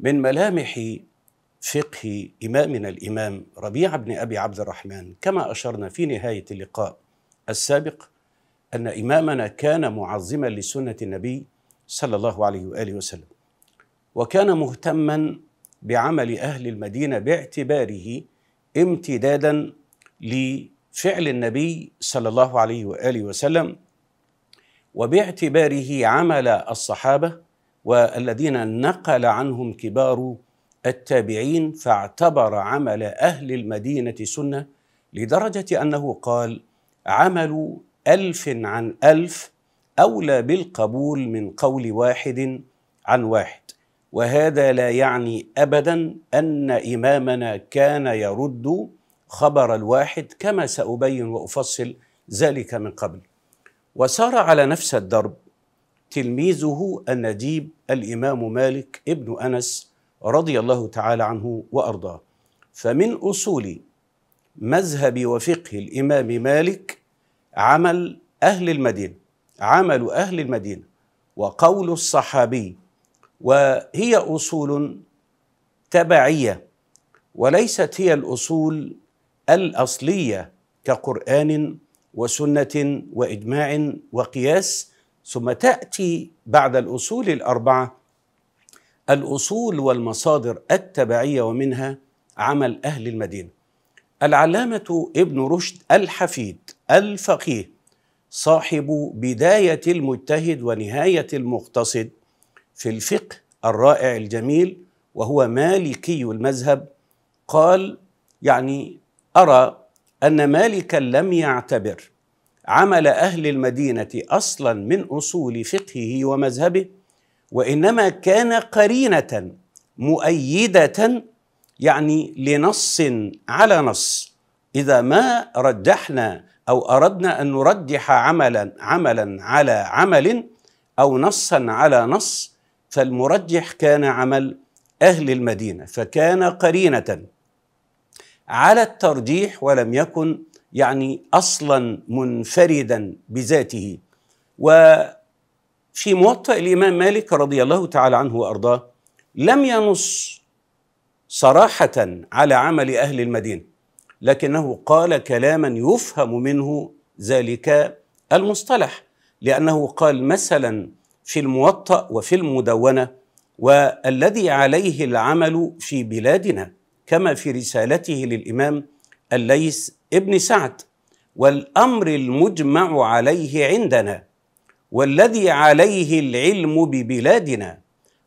من ملامح فقه إمامنا الإمام ربيع بن أبي عبد الرحمن كما أشرنا في نهاية اللقاء السابق أن إمامنا كان معظما لسنة النبي صلى الله عليه وآله وسلم وكان مهتما بعمل أهل المدينة باعتباره امتدادا لفعل النبي صلى الله عليه وآله وسلم وباعتباره عمل الصحابة والذين نقل عنهم كبار التابعين فاعتبر عمل أهل المدينة سنة لدرجة أنه قال عمل ألف عن ألف أولى بالقبول من قول واحد عن واحد وهذا لا يعني أبدا أن إمامنا كان يرد خبر الواحد كما سأبين وأفصل ذلك من قبل وسار على نفس الدرب تلميذه النديب الإمام مالك ابن أنس رضي الله تعالى عنه وأرضاه فمن أصول مذهب وفقه الإمام مالك عمل أهل المدينة عمل أهل المدينة وقول الصحابي وهي أصول تبعية وليست هي الأصول الأصلية كقرآن وسنة وإجماع وقياس ثم تاتي بعد الاصول الاربعه الاصول والمصادر التبعيه ومنها عمل اهل المدينه العلامه ابن رشد الحفيد الفقيه صاحب بدايه المجتهد ونهايه المقتصد في الفقه الرائع الجميل وهو مالكي المذهب قال يعني ارى ان مالكا لم يعتبر عمل اهل المدينه اصلا من اصول فقهه ومذهبه وانما كان قرينه مؤيده يعني لنص على نص اذا ما رجحنا او اردنا ان نرجح عملا عملا على عمل او نصا على نص فالمرجح كان عمل اهل المدينه فكان قرينه على الترجيح ولم يكن يعني اصلا منفردا بذاته وفي موطأ الامام مالك رضي الله تعالى عنه وارضاه لم ينص صراحه على عمل اهل المدينه لكنه قال كلاما يفهم منه ذلك المصطلح لانه قال مثلا في الموطأ وفي المدونة والذي عليه العمل في بلادنا كما في رسالته للإمام الليث ابن سعد والامر المجمع عليه عندنا والذي عليه العلم ببلادنا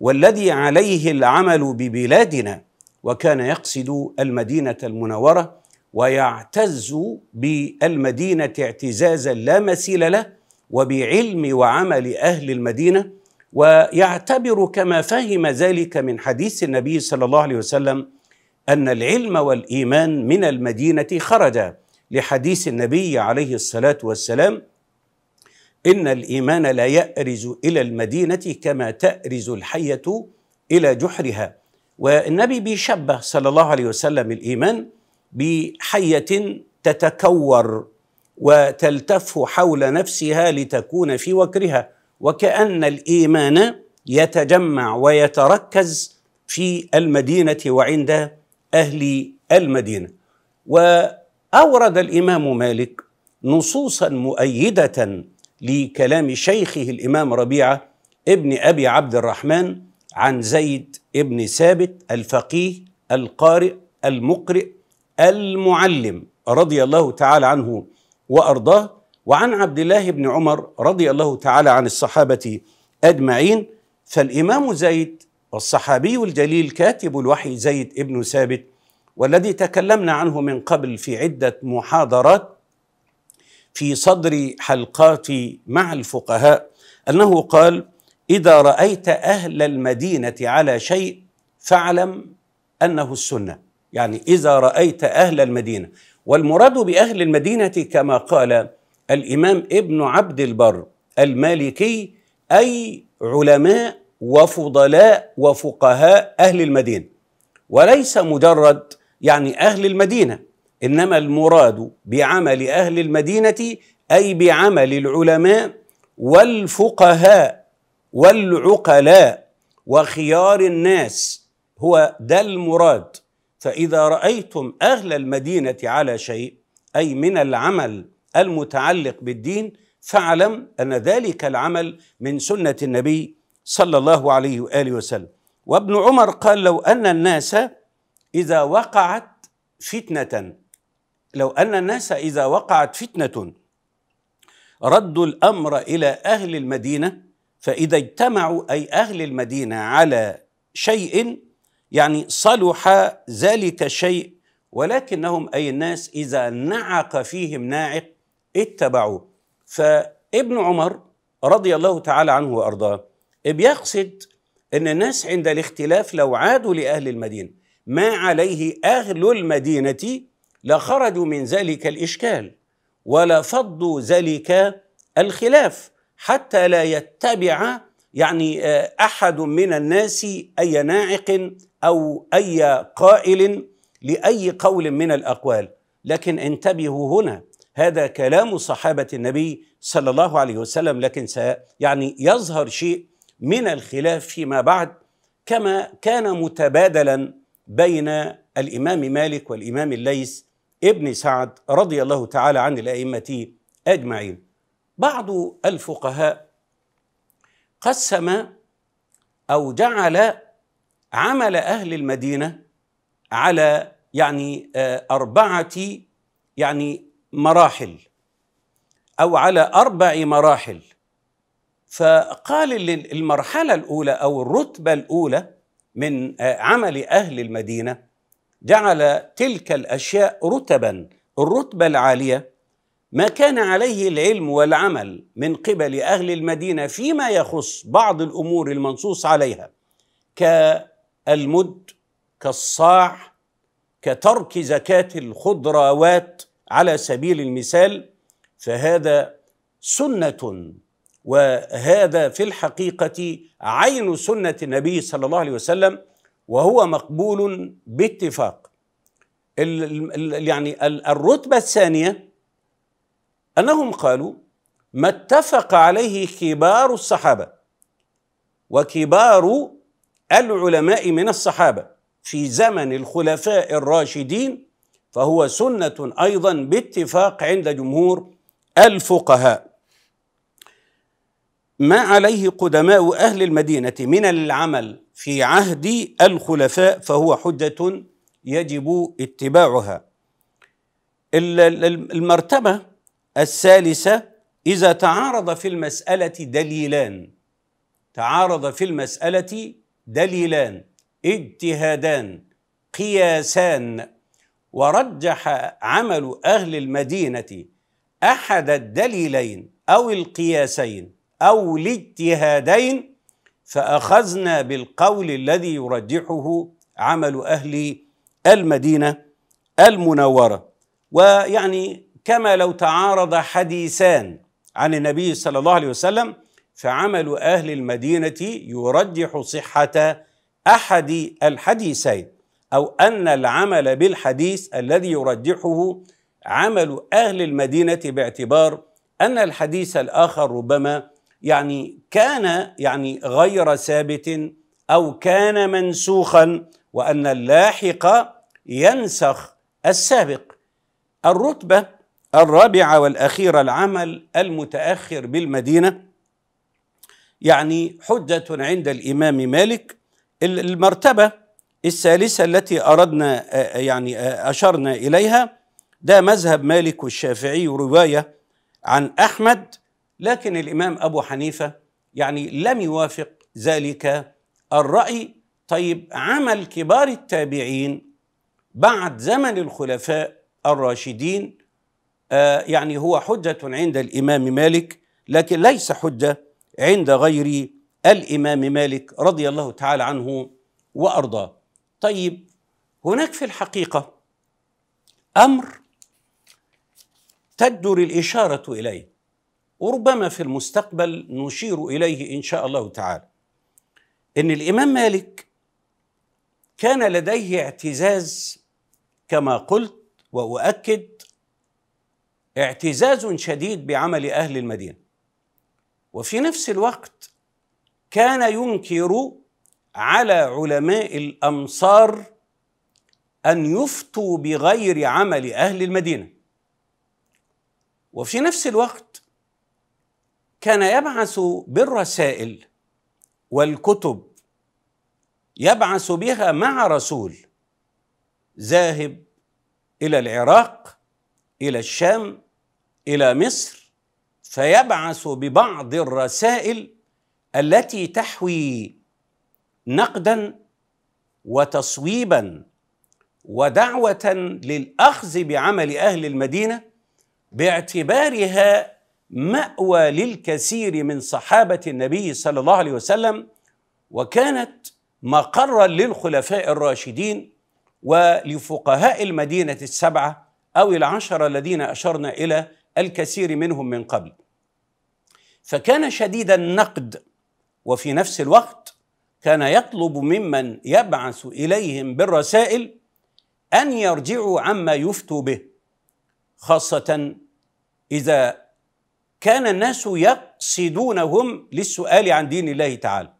والذي عليه العمل ببلادنا وكان يقصد المدينه المنوره ويعتز بالمدينه اعتزازا لا مثيل له وبعلم وعمل اهل المدينه ويعتبر كما فهم ذلك من حديث النبي صلى الله عليه وسلم أن العلم والإيمان من المدينة خرجا لحديث النبي عليه الصلاة والسلام إن الإيمان لا يأرز إلى المدينة كما تأرز الحية إلى جحرها والنبي بيشبه صلى الله عليه وسلم الإيمان بحية تتكور وتلتف حول نفسها لتكون في وكرها وكأن الإيمان يتجمع ويتركز في المدينة وعند أهل المدينة وأورد الإمام مالك نصوصا مؤيدة لكلام شيخه الإمام ربيعة ابن أبي عبد الرحمن عن زيد ابن ثابت الفقيه القارئ المقرئ المعلم رضي الله تعالى عنه وأرضاه وعن عبد الله بن عمر رضي الله تعالى عن الصحابة أجمعين فالإمام زيد والصحابي الجليل كاتب الوحي زيد ابن ثابت والذي تكلمنا عنه من قبل في عدة محاضرات في صدر حلقات مع الفقهاء أنه قال إذا رأيت أهل المدينة على شيء فاعلم أنه السنة يعني إذا رأيت أهل المدينة والمراد بأهل المدينة كما قال الإمام ابن عبد البر المالكي أي علماء وفضلاء وفقهاء أهل المدينة وليس مجرد يعني أهل المدينة إنما المراد بعمل أهل المدينة أي بعمل العلماء والفقهاء والعقلاء وخيار الناس هو ده المراد فإذا رأيتم أهل المدينة على شيء أي من العمل المتعلق بالدين فاعلم أن ذلك العمل من سنة النبي صلى الله عليه واله وسلم وابن عمر قال لو ان الناس اذا وقعت فتنه لو ان الناس اذا وقعت فتنه ردوا الامر الى اهل المدينه فاذا اجتمعوا اي اهل المدينه على شيء يعني صلح ذلك الشيء ولكنهم اي الناس اذا نعق فيهم ناعق اتبعوه فابن عمر رضي الله تعالى عنه وارضاه بيقصد ان الناس عند الاختلاف لو عادوا لاهل المدينه ما عليه اهل المدينه لخرجوا من ذلك الاشكال ولا فضوا ذلك الخلاف حتى لا يتبع يعني آه، احد من الناس اي ناعق او اي قائل لاي قول من الاقوال لكن انتبهوا هنا هذا كلام صحابه النبي صلى الله عليه وسلم لكن يعني يظهر شيء من الخلاف فيما بعد كما كان متبادلا بين الامام مالك والامام الليث ابن سعد رضي الله تعالى عن الائمه اجمعين بعض الفقهاء قسم او جعل عمل اهل المدينه على يعني آه، اربعه يعني مراحل او على اربع مراحل فقال المرحلة الأولى أو الرتبة الأولى من آه، عمل أهل المدينة جعل تلك الأشياء رتبا الرتبة العالية ما كان عليه العلم والعمل من قبل أهل المدينة فيما يخص بعض الأمور المنصوص عليها كالمد كالصاع كترك زكاة الخضروات على سبيل المثال فهذا سنة وهذا في الحقيقه عين سنه النبي صلى الله عليه وسلم وهو مقبول باتفاق يعني الرتبه الثانيه انهم قالوا ما اتفق عليه كبار الصحابه وكبار العلماء من الصحابه في زمن الخلفاء الراشدين فهو سنه ايضا باتفاق عند جمهور الفقهاء ما عليه قدماء اهل المدينه من العمل في عهد الخلفاء فهو حجه يجب اتباعها المرتبه الثالثه اذا تعارض في المساله دليلان تعارض في المساله دليلان اجتهادان قياسان ورجح عمل اهل المدينه احد الدليلين او القياسين أو الاجتهادين فأخذنا بالقول الذي يرجحه عمل أهل المدينة المنورة ويعني كما لو تعارض حديثان عن النبي صلى الله عليه وسلم فعمل أهل المدينة يرجح صحة أحد الحديثين أو أن العمل بالحديث الذي يرجحه عمل أهل المدينة باعتبار أن الحديث الآخر ربما يعني كان يعني غير ثابت أو كان منسوخا وأن اللاحق ينسخ السابق الرتبة الرابعة والأخيرة العمل المتأخر بالمدينة يعني حجة عند الإمام مالك المرتبة الثالثة التي أردنا يعني أشرنا إليها ده مذهب مالك الشافعي رواية عن أحمد لكن الامام ابو حنيفه يعني لم يوافق ذلك الراي طيب عمل كبار التابعين بعد زمن الخلفاء الراشدين آه يعني هو حجه عند الامام مالك لكن ليس حجه عند غير الامام مالك رضي الله تعالى عنه وارضاه طيب هناك في الحقيقه امر تجدر الاشاره اليه وربما في المستقبل نشير اليه ان شاء الله تعالى ان الامام مالك كان لديه اعتزاز كما قلت واؤكد اعتزاز شديد بعمل اهل المدينه وفي نفس الوقت كان ينكر على علماء الامصار ان يفتوا بغير عمل اهل المدينه وفي نفس الوقت كان يبعث بالرسائل والكتب يبعث بها مع رسول ذاهب الى العراق الى الشام الى مصر فيبعث ببعض الرسائل التي تحوي نقدا وتصويبا ودعوه للاخذ بعمل اهل المدينه باعتبارها مأوى للكثير من صحابة النبي صلى الله عليه وسلم وكانت مقرا للخلفاء الراشدين ولفقهاء المدينة السبعة أو العشرة الذين أشرنا إلى الكثير منهم من قبل فكان شديد النقد وفي نفس الوقت كان يطلب ممن يبعث إليهم بالرسائل أن يرجعوا عما يفتوا به خاصة إذا كان الناس يقصدونهم للسؤال عن دين الله تعالى